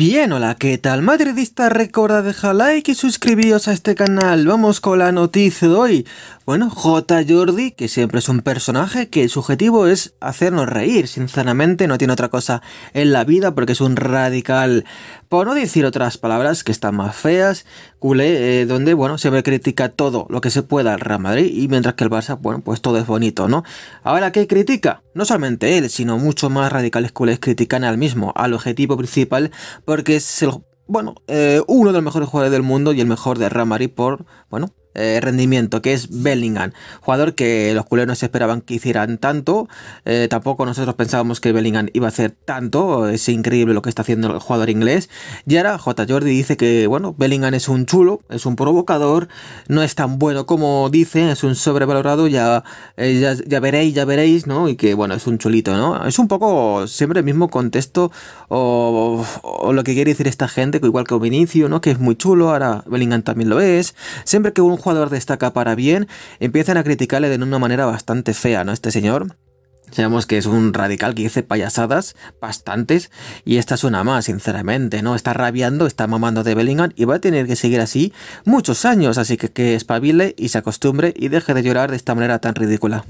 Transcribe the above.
Bien, hola, ¿qué tal? Madridista, recuerda dejar like y suscribiros a este canal. Vamos con la noticia de hoy. Bueno, J. Jordi, que siempre es un personaje que su objetivo es hacernos reír, sinceramente, no tiene otra cosa en la vida porque es un radical, por no decir otras palabras que están más feas, culé, eh, donde, bueno, siempre critica todo lo que se pueda al Real Madrid y mientras que el Barça, bueno, pues todo es bonito, ¿no? Ahora, ¿qué critica? No solamente él, sino muchos más radicales culés critican al mismo, al objetivo principal porque es el, bueno, eh, uno de los mejores jugadores del mundo y el mejor de Ramari por, bueno, eh, rendimiento, que es Bellingham, jugador que los culeros no esperaban que hicieran tanto, eh, tampoco nosotros pensábamos que Bellingham iba a hacer tanto, es increíble lo que está haciendo el jugador inglés, y ahora J. Jordi dice que, bueno, Bellingham es un chulo, es un provocador, no es tan bueno como dice, es un sobrevalorado, eh, ya, ya, veréis, ya veréis, ¿no? Y que, bueno, es un chulito, ¿no? Es un poco siempre el mismo contexto o, lo que quiere decir esta gente, que igual que un ¿no? Que es muy chulo, ahora Bellingham también lo es, siempre que un jugador jugador destaca para bien, empiezan a criticarle de una manera bastante fea, ¿no? Este señor. Sabemos que es un radical que dice payasadas bastantes y esta es una más, sinceramente, ¿no? Está rabiando, está mamando de Bellingham y va a tener que seguir así muchos años, así que que espabile y se acostumbre y deje de llorar de esta manera tan ridícula.